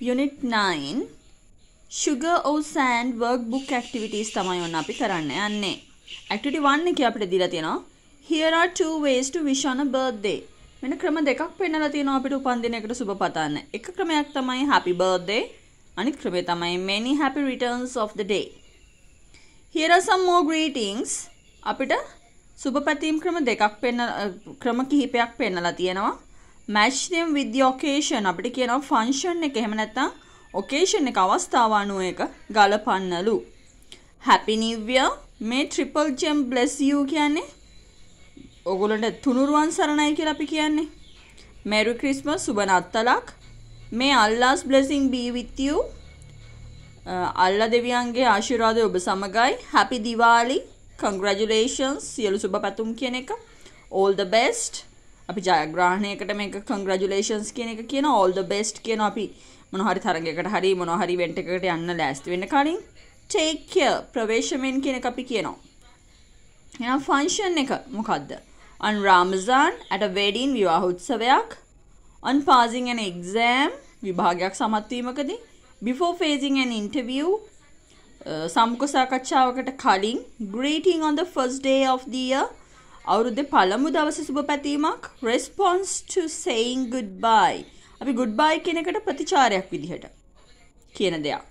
Unit 9 sugar or sand workbook activities තමයි ඔන්න අපි කරන්න යන්නේ. activity 1 එකේ අපිට දීලා තියෙනවා here are two ways to wish on a birthday. මෙන්න ක්‍රම දෙකක් පෙන්නලා තියෙනවා අපිට උපන්දිනයකට සුබ පතන්න. එක ක්‍රමයක් තමයි happy birthday අනිත් ක්‍රමය තමයි many happy returns of the day. Here are some more greetings. අපිට සුබ පැතීම් ක්‍රම දෙකක් පෙන්න ක්‍රම කිහිපයක් පෙන්නලා තියෙනවා. match them with the occasion අපිට කියනවා function එක එහෙම නැත්නම් occasion එක අවස්ථාව අනුව එක ගලපන්නලු. Happy New Year මේ triple gem bless you කියන්නේ ඔගොල්ලන්ට තුනුරුවන් සරණයි කියලා අපි කියන්නේ. Merry Christmas සුබ නත්තලක්. මේ Allah's blessing be with you. Uh, අල්ලා දෙවියන්ගේ ආශිර්වාදය ඔබ සමගයි. Happy Diwali. Congratulations. සියලු සුබ පැතුම් කියන එක. All the best. අපි ජයග්‍රහණයකට මේක කංග්‍රජුලේෂන්ස් කියන එක කියන ඕල්ද බෙස්ට් කියන අපි මොනහරි තරගකට හරි මොනහරි වෙන්ට් එකකට යන්න ලෑස්ති වෙන්න කලින් ටේක් කෙයාර් ප්‍රවේශමෙන් කියන එක අපි කියනවා. එහෙනම් ෆන්ක්ෂන් එක මොකද්ද? on Ramazan at a wedding විවාහ උත්සවයක් on passing an exam විභාගයක් සමත් වීමකදී before facing an interview සම්මුඛ සාකච්ඡාවකට කලින් greeting on the first day of the year අවුරුද්දේ පළමු දවසේ සුබ පැතීමක් response to saying goodbye. අපි goodbye කියන එකට ප්‍රතිචාරයක් විදිහට කියන දෙයක්.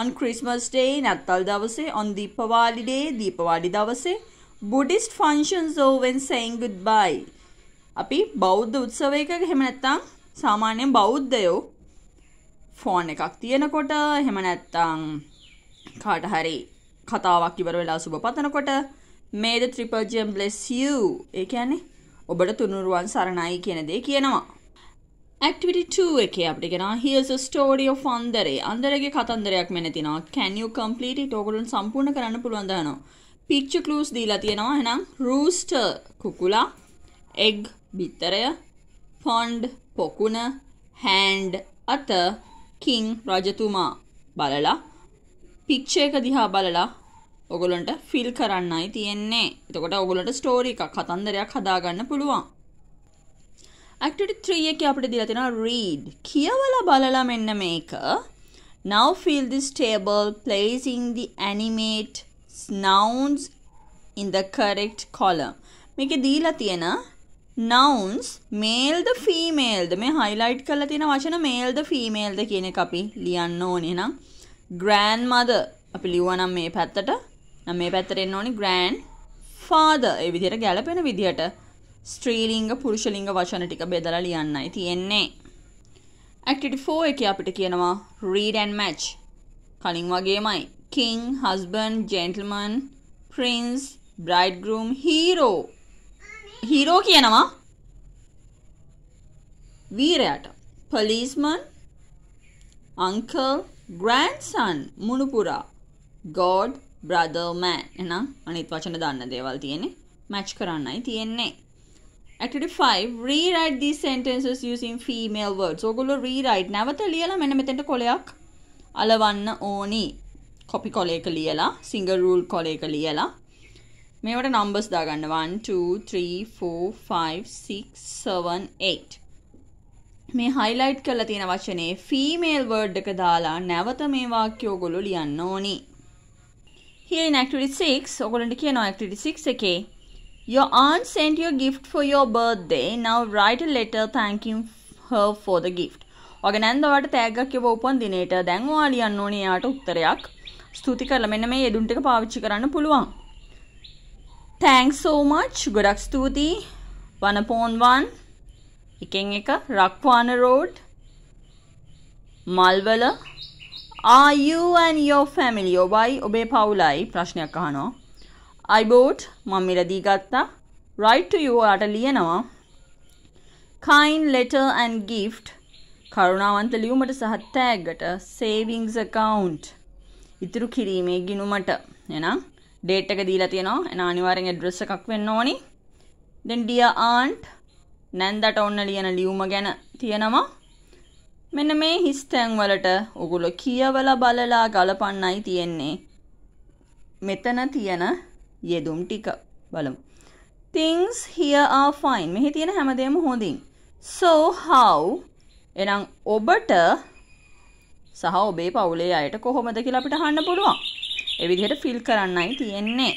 on Christmas day නැත්තල් දවසේ on Deepawali day දීපවාලි දවසේ Buddhist functions or when saying goodbye. අපි බෞද්ධ උත්සවයක එහෙම නැත්තම් සාමාන්‍යයෙන් බෞද්ධයෝ ෆෝන් එකක් තියෙනකොට එහෙම නැත්තම් කාට හරි කතාවක් ඉවර වෙලා සුබ පතනකොට මේද ත්‍රිපජම් බ්ලෙස් යූ ඒ කියන්නේ ඔබට තුනුරුවන් සරණයි කියන දේ කියනවා. ඇක්ටිවිටි 2 එකේ අපිට කියනවා here's a story of අන්දරේ. අන්දරගේ කතන්දරයක් මෙන්න තිනවා. can you complete it? ඕගොල්ලෝ සම්පූර්ණ කරන්න පුළුවන් දානවා. picture clues දීලා තියෙනවා. එහෙනම් rooster කුකුලා, egg බිත්තරය, pond පොකුණ, hand අත, king රජතුමා බලලා picture එක දිහා බලලා ඔගොලන්ට ෆිල් කරන්නයි තියෙන්නේ එතකොට ඔගොලට ස්ටෝරි එකක් කතන්දරයක් හදාගන්න පුළුවන් ඇක්ටට ත්‍රී එක අපට දිලතිෙන රීඩ් කියවල බලලා මෙන්න මේක now fill this table placing the animate nouns in the correct column මේක දීලා තියෙන nouns male the female ද මේ highlight කරලා තියෙන වචන male the female ද කියන එක අපි ලියන්න ඕනේ නම් grandmother අපි ලිව්වනම් මේ පැත්තට නම් මේ පැත්තට එන්න ඕනේ grand father. ඒ විදිහට ගැලපෙන විදිහට ස්ත්‍රීලිංග පුරුෂලිංග වචන ටික බෙදලා ලියන්නයි තියෙන්නේ. ඇක්ටිවිටි 4 එකේ අපිට කියනවා read and match. කලින් වගේමයි king, husband, gentleman, prince, bridegroom, hero. hero කියනවා වීරයාට. policeman, uncle, grandson, මුණුපුරා, god, බ්‍රදර්මෑන් එනම් අනිත් වචන දන්න දේවල් තියෙනෙ මැච් කරන්නයි තියෙන්නේ Activity 5 rewrite these sentences using female words. ඔයගොල්ලෝ rewrite නැවත ලියලා මෙන්න මෙතෙන්ට කොලයක් අලවන්න ඕනි. copy කොලයක ලියලා single rule කොලයක ලියලා මේවට numbers දාගන්න 1 2 3 4 5 6 7 8 මේ highlight කරලා තියෙන වචනේ female word එක දාලා නැවත මේ වාක්‍ය ඔයගොල්ලෝ ලියන්න ඕනේ Here in activity 6 ඔගොල්ලන්ට කියනවා activity 6 එකේ Your aunt sent you a gift for your birthday. Now write a letter thanking her for the gift. ඔගේ නැන්දවට තෑග්ගක් කියව උපන් දිනේට දැන් ඔයා ලියන්න ඕනේ යාට උත්තරයක්. ස්තුති කරලා මෙන්න මේ යෙදුම් ටික පාවිච්චි කරන්න පුළුවන්. Thanks so much. ගොඩක් ස්තුතියි. වනපෝන් 1 එකෙන් එක Rakwana road මල්වල Are you and your family ඔබයි ඔබේ පවුලයි ප්‍රශ්නයක් අහනවා. I bought මම මිලදී ගත්තා. Write to you ඔයාට ලියනවා. Kind letter and gift කරුණාවන්ත ලියුමට සහ තෑග්ගට savings account ඉතුරු කිරීමේ ගිණුමට එහෙනම් ඩේට් එක දීලා තියෙනවා එහෙනම් අනිවාර්යෙන් ඇඩ්‍රස් එකක් වෙන්න ඕනි then dear aunt නැන්දට ඔන්න ලියන ලියුම ගැන තියෙනවා මෙන්න මේ හිස් තැන්වලට උගුල කියවල බලලා ගලපන්නයි තියෙන්නේ. මෙතන තියෙන යෙදුම් ටික බලමු. things here are fine. මෙහි තියෙන හැමදේම හොඳින්. So how එහෙනම් ඔබට සහ ඔබේ පවුලේ අයට කොහොමද කියලා අපිට අහන්න පුළුවන්. ඒ විදිහට ෆිල් කරන්නයි තියෙන්නේ.